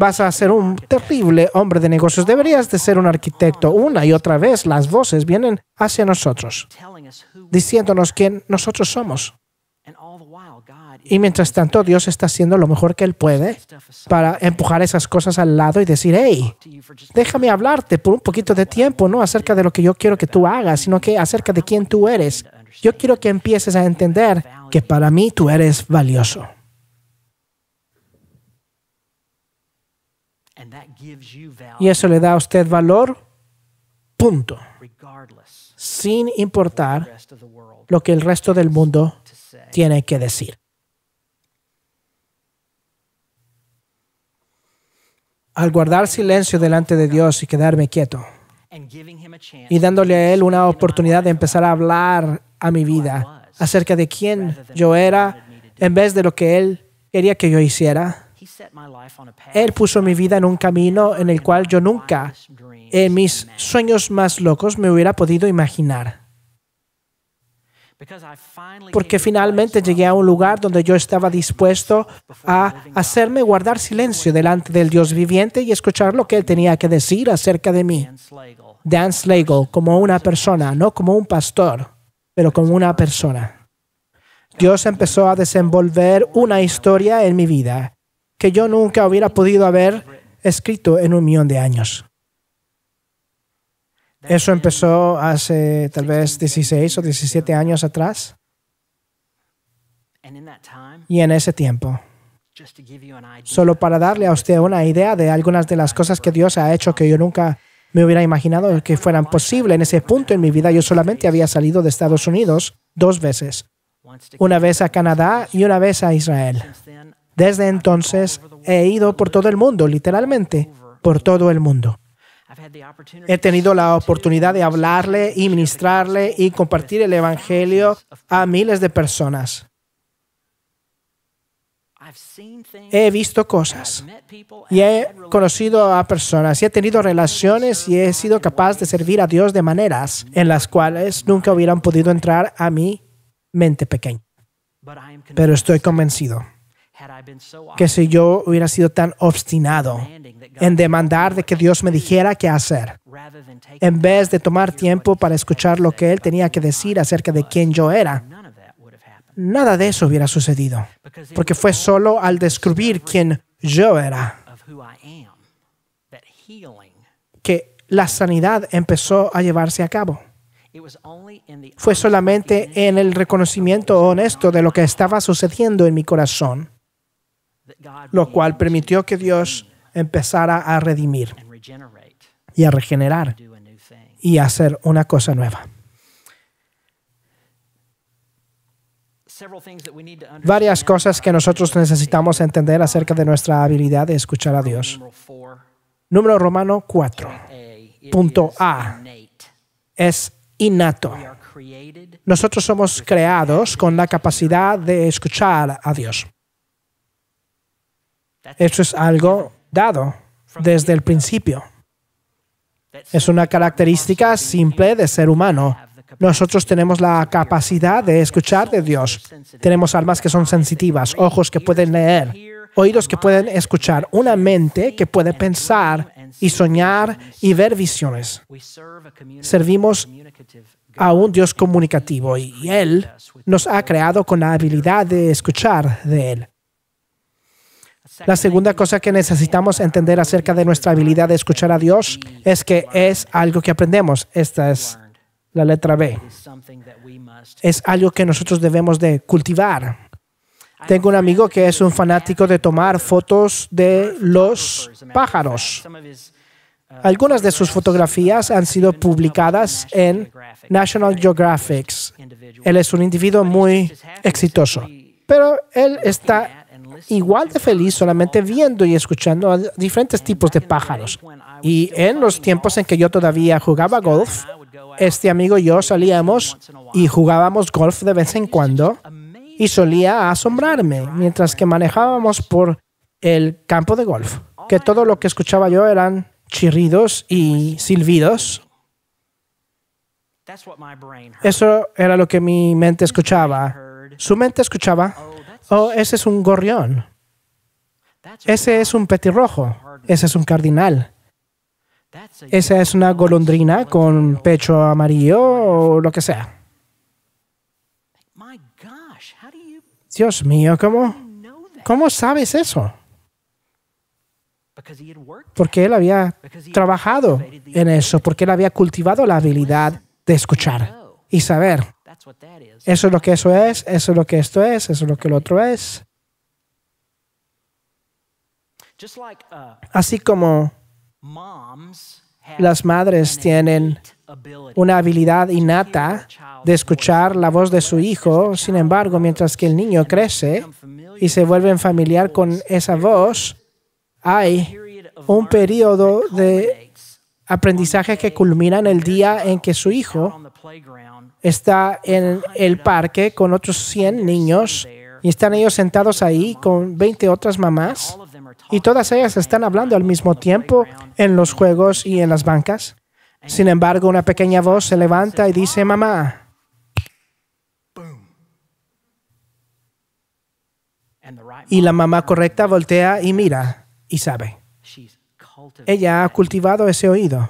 [SPEAKER 1] Vas a ser un terrible hombre de negocios. Deberías de ser un arquitecto. Una y otra vez las voces vienen hacia nosotros, diciéndonos quién nosotros somos. Y mientras tanto, Dios está haciendo lo mejor que Él puede para empujar esas cosas al lado y decir, hey, déjame hablarte por un poquito de tiempo, no acerca de lo que yo quiero que tú hagas, sino que acerca de quién tú eres. Yo quiero que empieces a entender que para mí tú eres valioso. Y eso le da a usted valor, punto, sin importar lo que el resto del mundo tiene que decir. al guardar silencio delante de Dios y quedarme quieto y dándole a Él una oportunidad de empezar a hablar a mi vida acerca de quién yo era en vez de lo que Él quería que yo hiciera. Él puso mi vida en un camino en el cual yo nunca, en mis sueños más locos, me hubiera podido imaginar porque finalmente llegué a un lugar donde yo estaba dispuesto a hacerme guardar silencio delante del Dios viviente y escuchar lo que él tenía que decir acerca de mí. Dan Slagle, como una persona, no como un pastor, pero como una persona. Dios empezó a desenvolver una historia en mi vida que yo nunca hubiera podido haber escrito en un millón de años. Eso empezó hace tal vez 16 o 17 años atrás. Y en ese tiempo, solo para darle a usted una idea de algunas de las cosas que Dios ha hecho que yo nunca me hubiera imaginado que fueran posible. En ese punto en mi vida yo solamente había salido de Estados Unidos dos veces. Una vez a Canadá y una vez a Israel. Desde entonces he ido por todo el mundo, literalmente, por todo el mundo. He tenido la oportunidad de hablarle y ministrarle y compartir el Evangelio a miles de personas. He visto cosas y he conocido a personas y he tenido relaciones y he sido capaz de servir a Dios de maneras en las cuales nunca hubieran podido entrar a mi mente pequeña. Pero estoy convencido que si yo hubiera sido tan obstinado en demandar de que Dios me dijera qué hacer, en vez de tomar tiempo para escuchar lo que Él tenía que decir acerca de quién yo era. Nada de eso hubiera sucedido, porque fue solo al descubrir quién yo era que la sanidad empezó a llevarse a cabo. Fue solamente en el reconocimiento honesto de lo que estaba sucediendo en mi corazón lo cual permitió que Dios empezara a redimir y a regenerar y a hacer una cosa nueva. Varias cosas que nosotros necesitamos entender acerca de nuestra habilidad de escuchar a Dios. Número romano 4. Punto A. Es innato. Nosotros somos creados con la capacidad de escuchar a Dios. Esto es algo dado desde el principio. Es una característica simple de ser humano. Nosotros tenemos la capacidad de escuchar de Dios. Tenemos almas que son sensitivas, ojos que pueden leer, oídos que pueden escuchar, una mente que puede pensar y soñar y ver visiones. Servimos a un Dios comunicativo y Él nos ha creado con la habilidad de escuchar de Él. La segunda cosa que necesitamos entender acerca de nuestra habilidad de escuchar a Dios es que es algo que aprendemos. Esta es la letra B. Es algo que nosotros debemos de cultivar. Tengo un amigo que es un fanático de tomar fotos de los pájaros. Algunas de sus fotografías han sido publicadas en National Geographic. Él es un individuo muy exitoso, pero él está igual de feliz solamente viendo y escuchando a diferentes tipos de pájaros. Y en los tiempos en que yo todavía jugaba golf, este amigo y yo salíamos y jugábamos golf de vez en cuando y solía asombrarme mientras que manejábamos por el campo de golf, que todo lo que escuchaba yo eran chirridos y silbidos. Eso era lo que mi mente escuchaba. Su mente escuchaba Oh, ese es un gorrión. Ese es un petirrojo. Ese es un cardinal. Esa es una golondrina con pecho amarillo o lo que sea. Dios mío, ¿cómo, cómo sabes eso? Porque él había trabajado en eso, porque él había cultivado la habilidad de escuchar y saber eso es lo que eso es, eso es lo que esto es, eso es lo que el otro es. Uh, Así como las madres tienen una habilidad innata de escuchar la voz de su hijo, sin embargo, mientras que el niño crece y se vuelve familiar con esa voz, hay un periodo de aprendizaje que culmina en el día en que su hijo está en el parque con otros 100 niños y están ellos sentados ahí con 20 otras mamás y todas ellas están hablando al mismo tiempo en los juegos y en las bancas. Sin embargo, una pequeña voz se levanta y dice, mamá. Y la mamá correcta voltea y mira y sabe. Ella ha cultivado ese oído.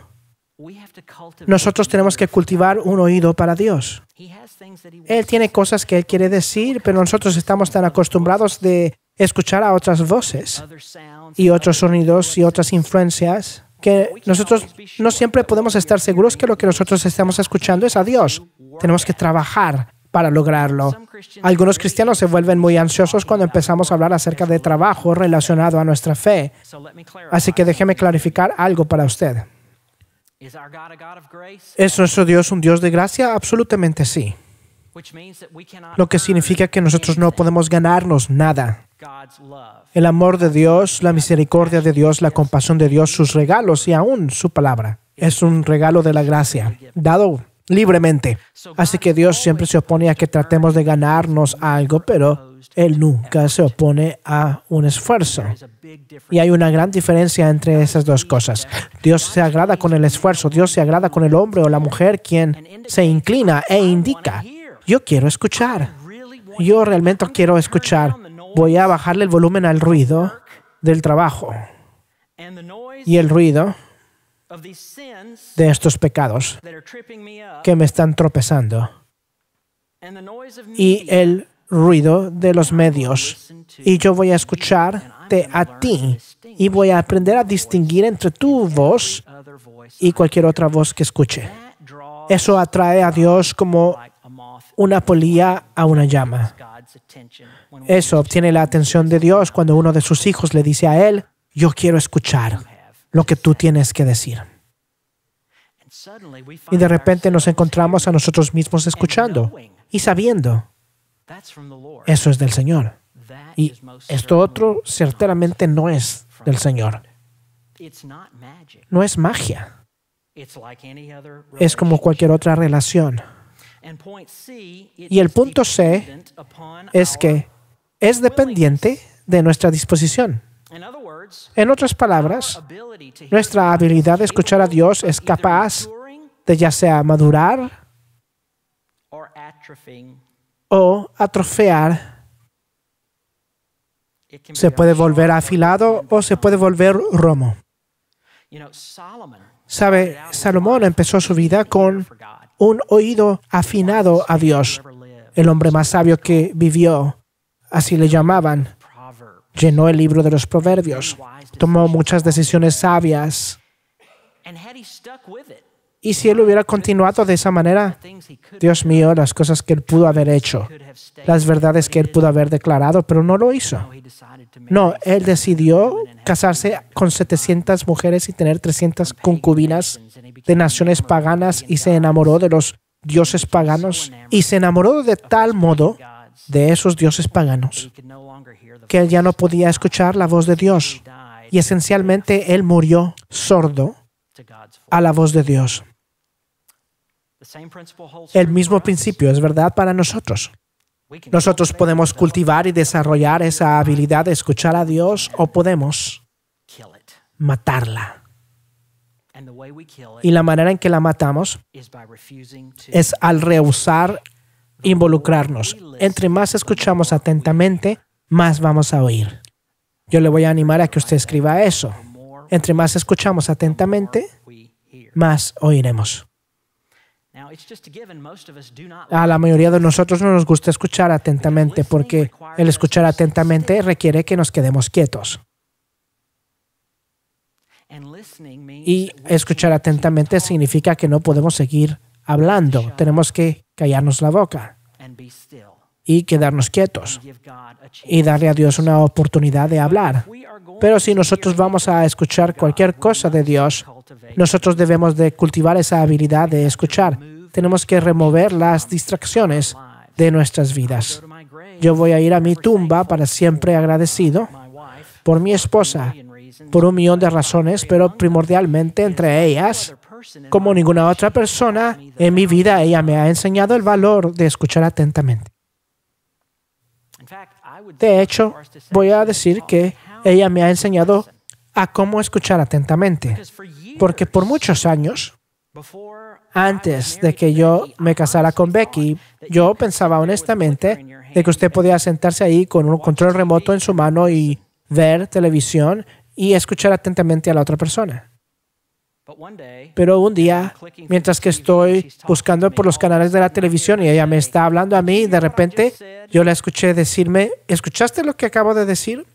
[SPEAKER 1] Nosotros tenemos que cultivar un oído para Dios. Él tiene cosas que Él quiere decir, pero nosotros estamos tan acostumbrados de escuchar a otras voces y otros sonidos y otras influencias que nosotros no siempre podemos estar seguros que lo que nosotros estamos escuchando es a Dios. Tenemos que trabajar para lograrlo. Algunos cristianos se vuelven muy ansiosos cuando empezamos a hablar acerca de trabajo relacionado a nuestra fe. Así que déjeme clarificar algo para usted. ¿Es nuestro Dios un Dios de gracia? Absolutamente sí. Lo que significa que nosotros no podemos ganarnos nada. El amor de Dios, la misericordia de Dios, la compasión de Dios, sus regalos y aún su palabra. Es un regalo de la gracia, dado libremente. Así que Dios siempre se opone a que tratemos de ganarnos algo, pero él nunca se opone a un esfuerzo. Y hay una gran diferencia entre esas dos cosas. Dios se agrada con el esfuerzo, Dios se agrada con el hombre o la mujer quien se inclina e indica, yo quiero escuchar, yo realmente quiero escuchar, voy a bajarle el volumen al ruido del trabajo y el ruido de estos pecados que me están tropezando y el ruido de los medios y yo voy a escucharte a ti y voy a aprender a distinguir entre tu voz y cualquier otra voz que escuche. Eso atrae a Dios como una polilla a una llama. Eso obtiene la atención de Dios cuando uno de sus hijos le dice a Él, yo quiero escuchar lo que tú tienes que decir. Y de repente nos encontramos a nosotros mismos escuchando y sabiendo eso es del Señor. Y esto otro certeramente no es del Señor.
[SPEAKER 2] No es magia. Es como cualquier
[SPEAKER 1] otra relación. Y el punto C es que es dependiente de nuestra disposición. En otras palabras, nuestra habilidad de escuchar a Dios es capaz de ya sea madurar o atrofear. Se puede volver afilado o se puede volver romo. Sabe, Salomón empezó su vida con un oído afinado a Dios, el hombre más sabio que vivió, así le llamaban. Llenó el libro de los proverbios, tomó muchas decisiones sabias y si él hubiera continuado de esa manera, Dios mío, las cosas que él pudo haber hecho, las verdades que él pudo haber declarado, pero no lo hizo. No, él decidió casarse con 700 mujeres y tener 300 concubinas de naciones paganas y se enamoró de los dioses paganos y se enamoró de tal modo de esos dioses paganos que él ya no podía escuchar la voz de Dios y esencialmente él murió sordo a la voz de Dios. El mismo principio es verdad para nosotros. Nosotros podemos cultivar y desarrollar esa habilidad de escuchar a Dios o podemos matarla. Y la manera en que la matamos es al rehusar involucrarnos. Entre más escuchamos atentamente, más vamos a oír. Yo le voy a animar a que usted escriba eso. Entre más escuchamos atentamente, más oiremos. A la mayoría de nosotros no nos gusta escuchar atentamente porque el escuchar atentamente requiere que nos quedemos quietos. Y escuchar atentamente significa que no podemos seguir hablando, tenemos que callarnos la boca y quedarnos quietos y darle a Dios una oportunidad de hablar. Pero si nosotros vamos a escuchar cualquier cosa de Dios, nosotros debemos de cultivar esa habilidad de escuchar. Tenemos que remover las distracciones de nuestras vidas. Yo voy a ir a mi tumba para siempre agradecido por mi esposa, por un millón de razones, pero primordialmente entre ellas, como ninguna otra persona en mi vida, ella me ha enseñado el valor de escuchar atentamente. De hecho, voy a decir que ella me ha enseñado a cómo escuchar atentamente, porque por muchos años, antes de que yo me casara con Becky, yo pensaba honestamente de que usted podía sentarse ahí con un control remoto en su mano y ver televisión y escuchar atentamente a la otra persona. Pero un día, mientras que estoy buscando por los canales de la televisión y ella me está hablando a mí, de repente yo la escuché decirme, ¿escuchaste lo que acabo de decir?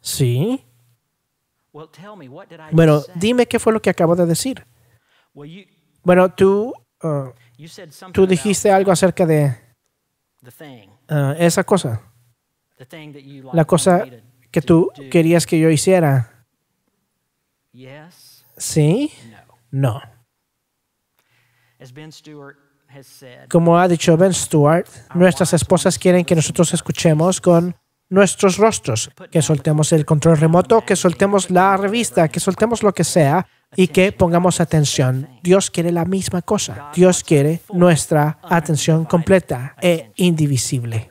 [SPEAKER 1] Sí. Bueno, dime qué fue lo que acabo de decir. Bueno, tú, uh, tú dijiste algo acerca de uh, esa cosa. La cosa que tú querías que yo hiciera. Sí. No. Como ha dicho Ben Stewart, nuestras esposas quieren que nosotros escuchemos con nuestros rostros, que soltemos el control remoto, que soltemos la revista, que soltemos lo que sea y que pongamos atención. Dios quiere la misma cosa. Dios quiere nuestra atención completa e indivisible.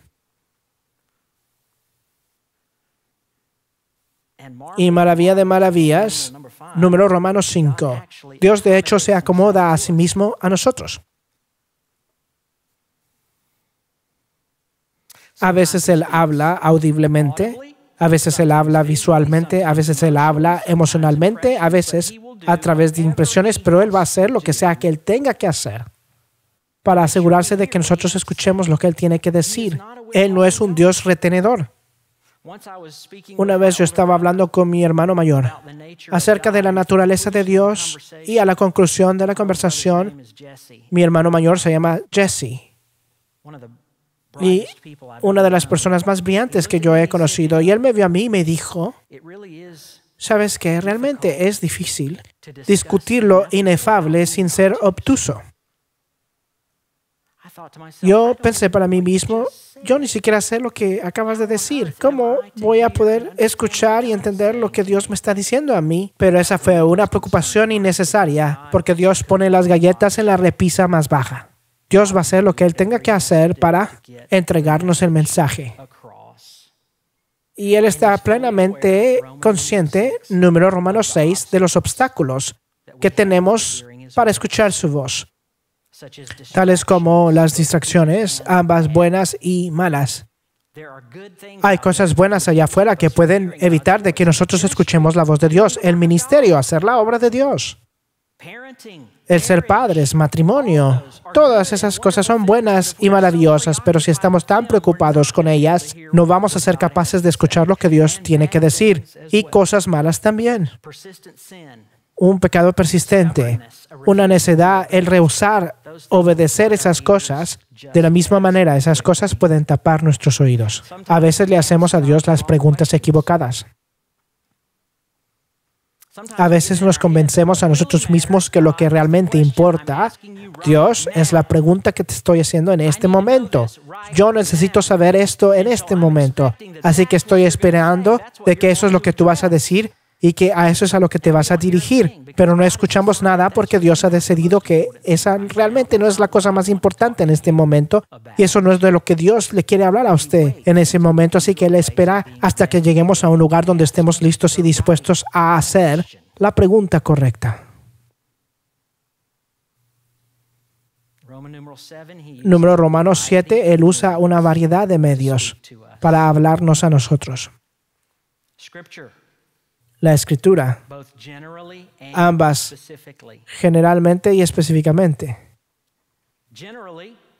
[SPEAKER 1] y maravilla de maravillas, número romano 5. Dios de hecho se acomoda a sí mismo a nosotros. A veces Él habla audiblemente, a veces Él habla visualmente, a veces Él habla emocionalmente, a veces a través de impresiones, pero Él va a hacer lo que sea que Él tenga que hacer para asegurarse de que nosotros escuchemos lo que Él tiene que decir. Él no es un Dios retenedor. Una vez yo estaba hablando con mi hermano mayor acerca de la naturaleza de Dios y a la conclusión de la conversación, mi hermano mayor se llama Jesse y una de las personas más brillantes que yo he conocido. Y él me vio a mí y me dijo, ¿sabes qué? Realmente es difícil discutir lo inefable sin ser obtuso. Yo pensé para mí mismo, yo ni siquiera sé lo que acabas de decir. ¿Cómo voy a poder escuchar y entender lo que Dios me está diciendo a mí? Pero esa fue una preocupación innecesaria, porque Dios pone las galletas en la repisa más baja. Dios va a hacer lo que Él tenga que hacer para entregarnos el mensaje. Y Él está plenamente consciente, número Romano 6, de los obstáculos que tenemos para escuchar su voz tales como las distracciones, ambas buenas y malas. Hay cosas buenas allá afuera que pueden evitar de que nosotros escuchemos la voz de Dios, el ministerio, hacer la obra de Dios. El ser padres, matrimonio, todas esas cosas son buenas y maravillosas, pero si estamos tan preocupados con ellas, no vamos a ser capaces de escuchar lo que Dios tiene que decir y cosas malas también un pecado persistente, una necedad, el rehusar obedecer esas cosas, de la misma manera esas cosas pueden tapar nuestros oídos. A veces le hacemos a Dios las preguntas equivocadas. A veces nos convencemos a nosotros mismos que lo que realmente importa, Dios, es la pregunta que te estoy haciendo en este momento. Yo necesito saber esto en este momento. Así que estoy esperando de que eso es lo que tú vas a decir y que a eso es a lo que te vas a dirigir. Pero no escuchamos nada porque Dios ha decidido que esa realmente no es la cosa más importante en este momento y eso no es de lo que Dios le quiere hablar a usted en ese momento. Así que Él espera hasta que lleguemos a un lugar donde estemos listos y dispuestos a hacer la pregunta correcta. Número Romano 7, Él usa una variedad de medios para hablarnos a nosotros la escritura, ambas generalmente y específicamente.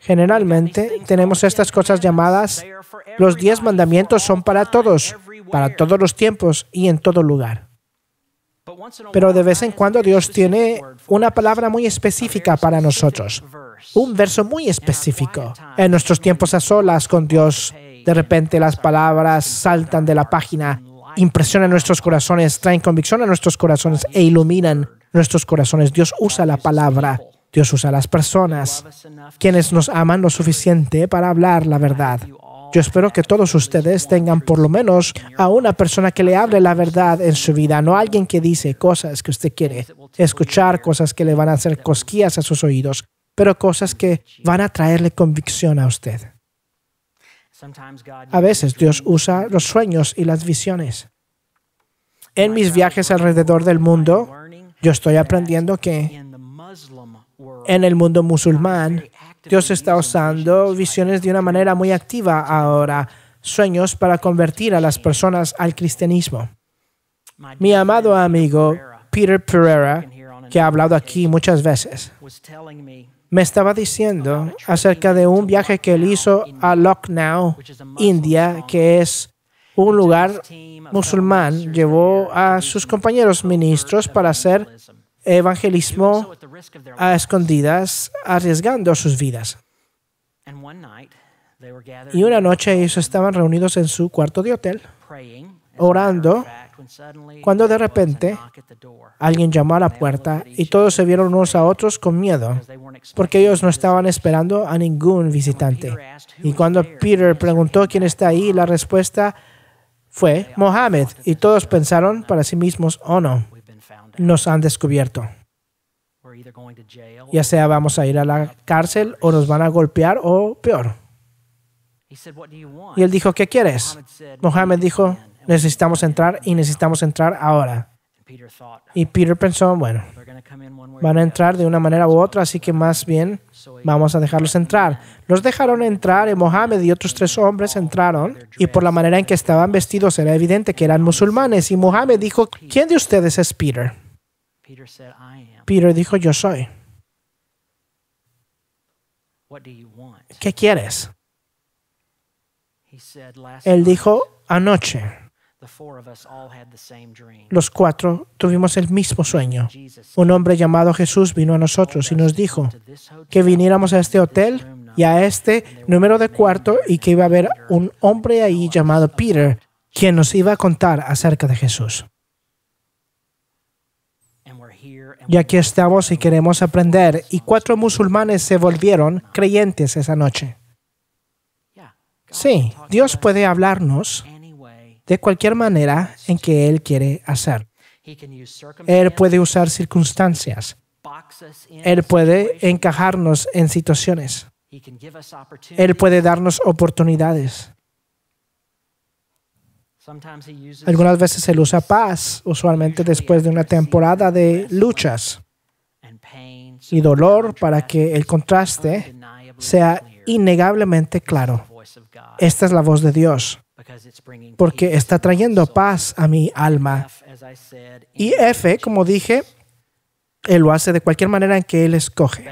[SPEAKER 1] Generalmente tenemos estas cosas llamadas los diez mandamientos son para todos, para todos los tiempos y en todo lugar. Pero de vez en cuando Dios tiene una palabra muy específica para nosotros, un verso muy específico. En nuestros tiempos a solas con Dios, de repente las palabras saltan de la página impresionan nuestros corazones, traen convicción a nuestros corazones e iluminan nuestros corazones. Dios usa la palabra, Dios usa las personas, quienes nos aman lo suficiente para hablar la verdad. Yo espero que todos ustedes tengan por lo menos a una persona que le hable la verdad en su vida, no alguien que dice cosas que usted quiere escuchar, cosas que le van a hacer cosquillas a sus oídos, pero cosas que van a traerle convicción a usted. A veces Dios usa los sueños y las visiones. En mis viajes alrededor del mundo, yo estoy aprendiendo que en el mundo musulmán, Dios está usando visiones de una manera muy activa ahora, sueños para convertir a las personas al cristianismo. Mi amado amigo Peter Pereira, que ha hablado aquí muchas veces, me estaba diciendo acerca de un viaje que él hizo a Lucknow, India, que es un lugar musulmán. Llevó a sus compañeros ministros para hacer evangelismo a escondidas, arriesgando sus vidas. Y una noche ellos estaban reunidos en su cuarto de hotel,
[SPEAKER 2] orando cuando de
[SPEAKER 1] repente alguien llamó a la puerta y todos se vieron unos a otros con miedo, porque ellos no estaban esperando a ningún visitante. Y cuando Peter preguntó quién está ahí, la respuesta fue Mohammed. Y todos pensaron para sí mismos, oh no, nos han descubierto. Ya sea vamos a ir a la cárcel o nos van a golpear o peor. Y él dijo, ¿qué quieres? Mohammed dijo, necesitamos entrar y necesitamos entrar ahora. Y Peter pensó, bueno, van a entrar de una manera u otra, así que más bien vamos a dejarlos entrar. Los dejaron entrar y Mohammed y otros tres hombres entraron y por la manera en que estaban vestidos era evidente que eran musulmanes y Mohammed dijo, ¿quién de ustedes es Peter? Peter dijo, yo soy. ¿Qué quieres? Él dijo, anoche los cuatro tuvimos el mismo sueño. Un hombre llamado Jesús vino a nosotros y nos dijo que viniéramos a este hotel y a este número de cuarto y que iba a haber un hombre ahí llamado Peter, quien nos iba a contar acerca de Jesús. Y aquí estamos y queremos aprender. Y cuatro musulmanes se volvieron creyentes esa noche. Sí, Dios puede hablarnos de cualquier manera en que Él quiere hacer. Él puede usar circunstancias. Él puede encajarnos en situaciones. Él puede darnos oportunidades.
[SPEAKER 2] Algunas veces
[SPEAKER 1] Él usa paz, usualmente después de una temporada de luchas y dolor, para que el contraste sea innegablemente claro. Esta es la voz de Dios porque está trayendo paz a mi alma. Y F, como dije, él lo hace de cualquier manera en que él escoge.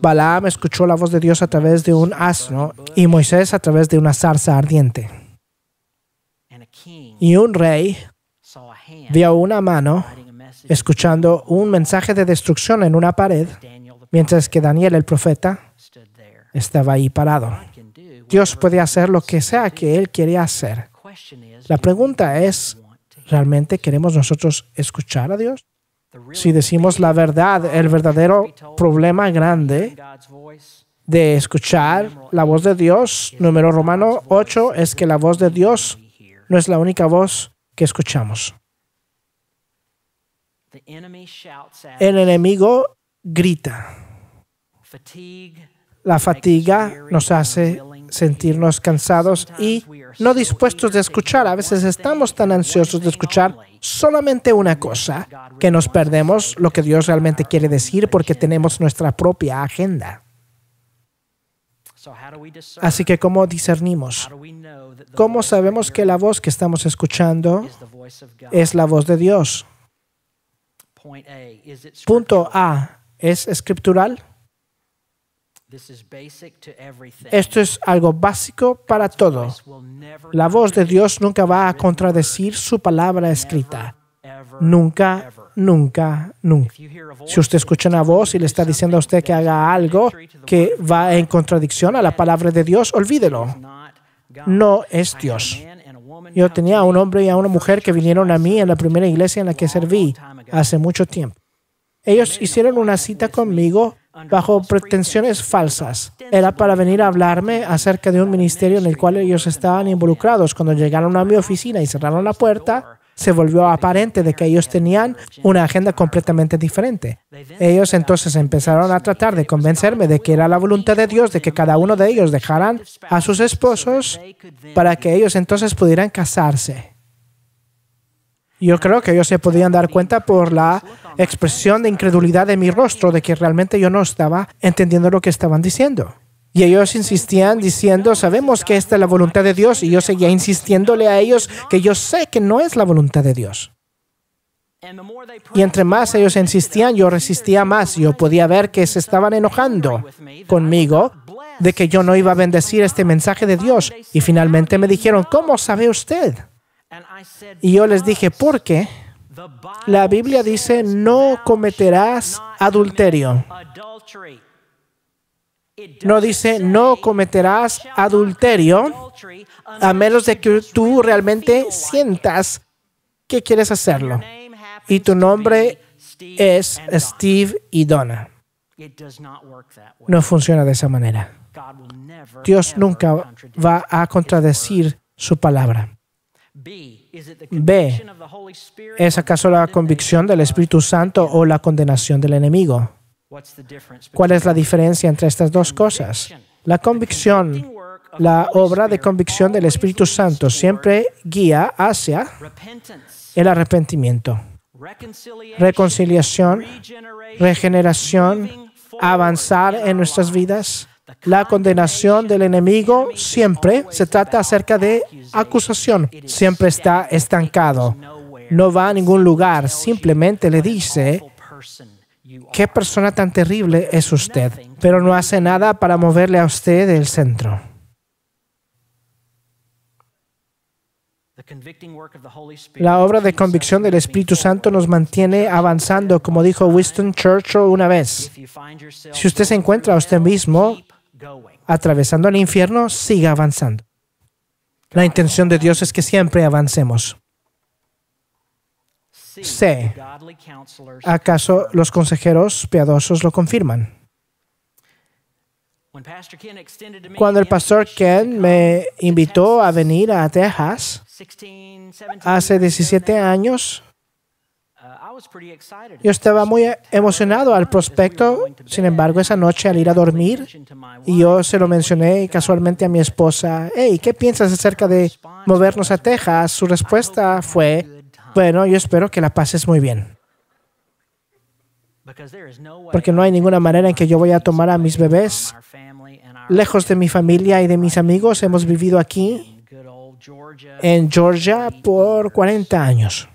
[SPEAKER 1] Balaam escuchó la voz de Dios a través de un asno y Moisés a través de una zarza ardiente. Y un rey vio una mano escuchando un mensaje de destrucción en una pared, mientras que Daniel el profeta estaba ahí parado. Dios puede hacer lo que sea que Él quiere hacer. La pregunta es, ¿realmente queremos nosotros escuchar a Dios? Si decimos la verdad, el verdadero problema grande de escuchar la voz de Dios, número romano 8, es que la voz de Dios no es la única voz que escuchamos. El enemigo grita. La fatiga nos hace sentirnos cansados y no dispuestos de escuchar. A veces estamos tan ansiosos de escuchar solamente una cosa que nos perdemos lo que Dios realmente quiere decir porque tenemos nuestra propia agenda. Así que ¿cómo discernimos? ¿Cómo sabemos que la voz que estamos escuchando es la voz de Dios? Punto A, ¿es escritural? Esto es algo básico para todo. La voz de Dios nunca va a contradecir su palabra escrita. Nunca, nunca, nunca. Si usted escucha una voz y le está diciendo a usted que haga algo que va en contradicción a la palabra de Dios, olvídelo. No es Dios. Yo tenía a un hombre y a una mujer que vinieron a mí en la primera iglesia en la que serví hace mucho tiempo. Ellos hicieron una cita conmigo bajo pretensiones falsas. Era para venir a hablarme acerca de un ministerio en el cual ellos estaban involucrados. Cuando llegaron a mi oficina y cerraron la puerta, se volvió aparente de que ellos tenían una agenda completamente diferente. Ellos entonces empezaron a tratar de convencerme de que era la voluntad de Dios de que cada uno de ellos dejaran a sus esposos para que ellos entonces pudieran casarse. Yo creo que ellos se podían dar cuenta por la expresión de incredulidad de mi rostro de que realmente yo no estaba entendiendo lo que estaban diciendo. Y ellos insistían diciendo, sabemos que esta es la voluntad de Dios y yo seguía insistiéndole a ellos que yo sé que no es la voluntad de Dios. Y entre más ellos insistían, yo resistía más. Yo podía ver que se estaban enojando conmigo de que yo no iba a bendecir este mensaje de Dios. Y finalmente me dijeron, ¿cómo sabe usted? Y yo les dije, ¿por qué? La Biblia dice, no cometerás adulterio. No dice, no cometerás adulterio, a menos de que tú realmente sientas que quieres hacerlo. Y tu nombre es Steve y Donna. No funciona de esa manera. Dios nunca va a contradecir su palabra. B, ¿es acaso la convicción del Espíritu Santo o la condenación del enemigo? ¿Cuál es la diferencia entre estas dos cosas? La convicción, la obra de convicción del Espíritu Santo siempre guía hacia el arrepentimiento, reconciliación, regeneración, avanzar en nuestras vidas, la condenación del enemigo siempre se trata acerca de acusación. Siempre está estancado. No va a ningún lugar. Simplemente le dice, qué persona tan terrible es usted. Pero no hace nada para moverle a usted del centro. La obra de convicción del Espíritu Santo nos mantiene avanzando, como dijo Winston Churchill una vez. Si usted se encuentra a usted mismo atravesando el infierno, siga avanzando. La intención de Dios es que siempre avancemos. C. ¿Acaso los consejeros piadosos lo confirman? Cuando el pastor Ken me invitó a venir a Texas hace 17 años,
[SPEAKER 2] Uh,
[SPEAKER 1] yo estaba muy emocionado al prospecto, sin embargo, esa noche al ir a dormir, y yo se lo mencioné casualmente a mi esposa, hey, ¿qué piensas acerca de movernos a Texas? Su respuesta fue, bueno, yo espero que la pases muy bien. Porque no hay ninguna manera en que yo voy a tomar a mis bebés lejos de mi familia y de mis amigos. Hemos vivido aquí en Georgia por 40 años.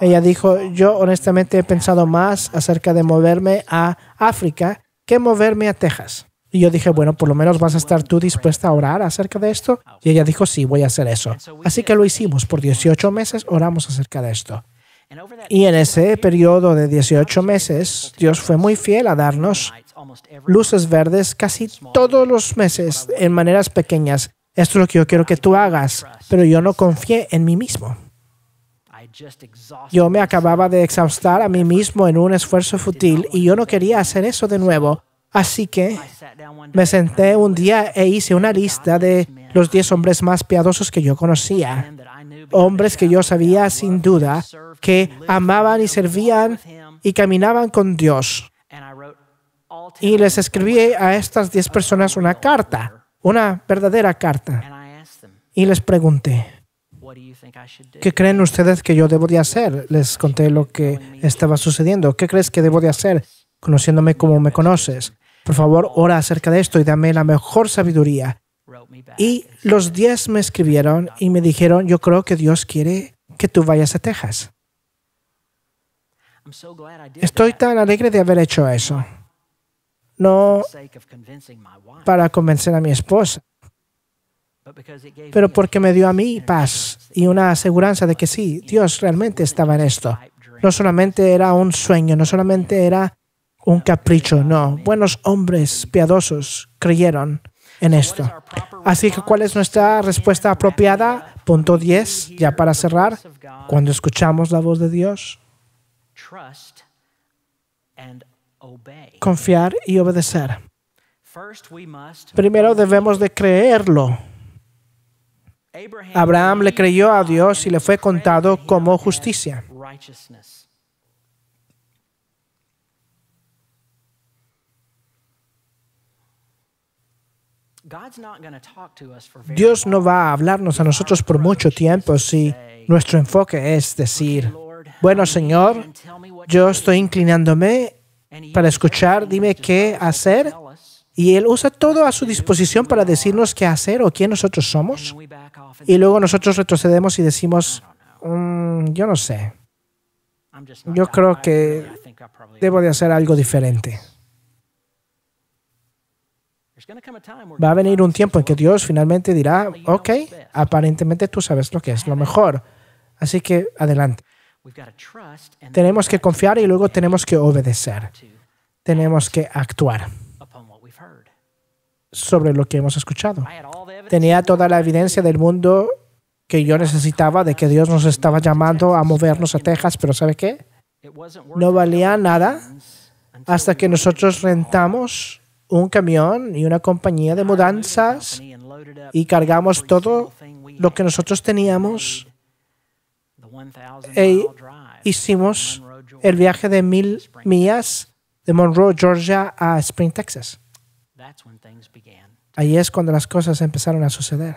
[SPEAKER 1] Ella dijo, yo honestamente he pensado más acerca de moverme a África que moverme a Texas. Y yo dije, bueno, por lo menos vas a estar tú dispuesta a orar acerca de esto. Y ella dijo, sí, voy a hacer eso. Así que lo hicimos. Por 18 meses oramos acerca de esto. Y en ese periodo de 18 meses, Dios fue muy fiel a darnos luces verdes casi todos los meses en maneras pequeñas. Esto es lo que yo quiero que tú hagas, pero yo no confié en mí mismo. Yo me acababa de exhaustar a mí mismo en un esfuerzo fútil y yo no quería hacer eso de nuevo. Así que me senté un día e hice una lista de los diez hombres más piadosos que yo conocía. Hombres que yo sabía sin duda que amaban y servían y caminaban con Dios. Y les escribí a estas 10 personas una carta, una verdadera carta. Y les pregunté, ¿Qué creen ustedes que yo debo de hacer? Les conté lo que estaba sucediendo. ¿Qué crees que debo de hacer conociéndome como me conoces? Por favor, ora acerca de esto y dame la mejor sabiduría. Y los 10 me escribieron y me dijeron, yo creo que Dios quiere que tú vayas a Texas. Estoy tan alegre de haber hecho eso. No para convencer a mi esposa, pero porque me dio a mí paz y una aseguranza de que sí, Dios realmente estaba en esto. No solamente era un sueño, no solamente era un capricho, no. Buenos hombres piadosos creyeron en esto. Así que, ¿cuál es nuestra respuesta apropiada? Punto 10, ya para cerrar, cuando escuchamos la voz de Dios,
[SPEAKER 2] confiar y
[SPEAKER 1] obedecer. Primero debemos de creerlo
[SPEAKER 2] Abraham le creyó
[SPEAKER 1] a Dios y le fue contado como justicia. Dios no va a hablarnos a nosotros por mucho tiempo si nuestro enfoque es decir, bueno Señor, yo estoy inclinándome para escuchar, dime qué hacer y Él usa todo a su disposición para decirnos qué hacer o quién nosotros somos. Y luego nosotros retrocedemos y decimos, mm, yo no sé. Yo creo que debo de hacer algo diferente. Va a venir un tiempo en que Dios finalmente dirá, ok, aparentemente tú sabes lo que es lo mejor. Así que adelante. Tenemos que confiar y luego tenemos que obedecer. Tenemos que actuar sobre lo que hemos escuchado. Tenía toda la evidencia del mundo que yo necesitaba de que Dios nos estaba llamando a movernos a Texas, pero ¿sabe qué? No valía nada hasta que nosotros rentamos un camión y una compañía de mudanzas y cargamos todo lo que nosotros teníamos e hicimos el viaje de mil millas de Monroe, Georgia a Spring, Texas. Ahí es cuando las cosas empezaron a suceder.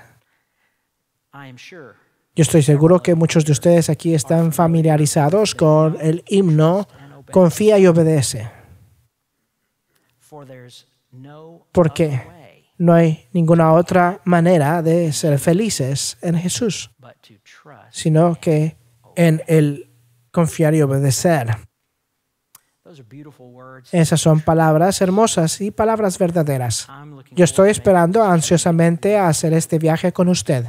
[SPEAKER 2] Yo
[SPEAKER 1] estoy seguro que muchos de ustedes aquí están familiarizados con el himno Confía y obedece. Porque no hay ninguna otra manera de ser felices en Jesús, sino que en el confiar y obedecer. Esas son palabras hermosas y palabras verdaderas. Yo estoy esperando ansiosamente a hacer este viaje con usted.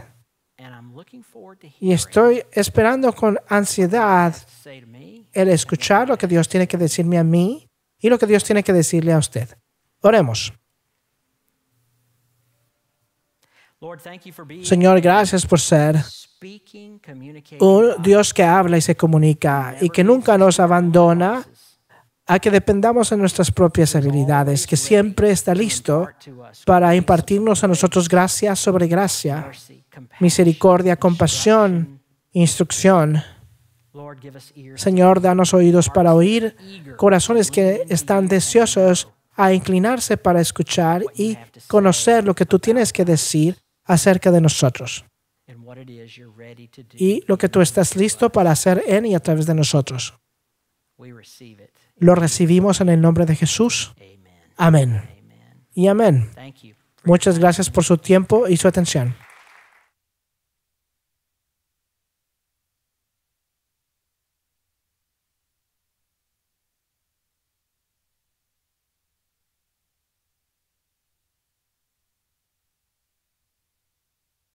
[SPEAKER 1] Y estoy esperando con ansiedad el escuchar lo que Dios tiene que decirme a mí y lo que Dios tiene que decirle a usted. Oremos. Señor, gracias por ser un Dios que habla y se comunica y que nunca nos abandona a que dependamos de nuestras propias habilidades, que siempre está listo para impartirnos a nosotros gracia sobre gracia, misericordia, compasión, instrucción. Señor, danos oídos para oír, corazones que están deseosos a inclinarse para escuchar y conocer lo que tú tienes que decir acerca de nosotros y lo que tú estás listo para hacer en y a través de nosotros lo recibimos en el nombre de Jesús. Amén. Y amén. Muchas gracias por su tiempo y su atención.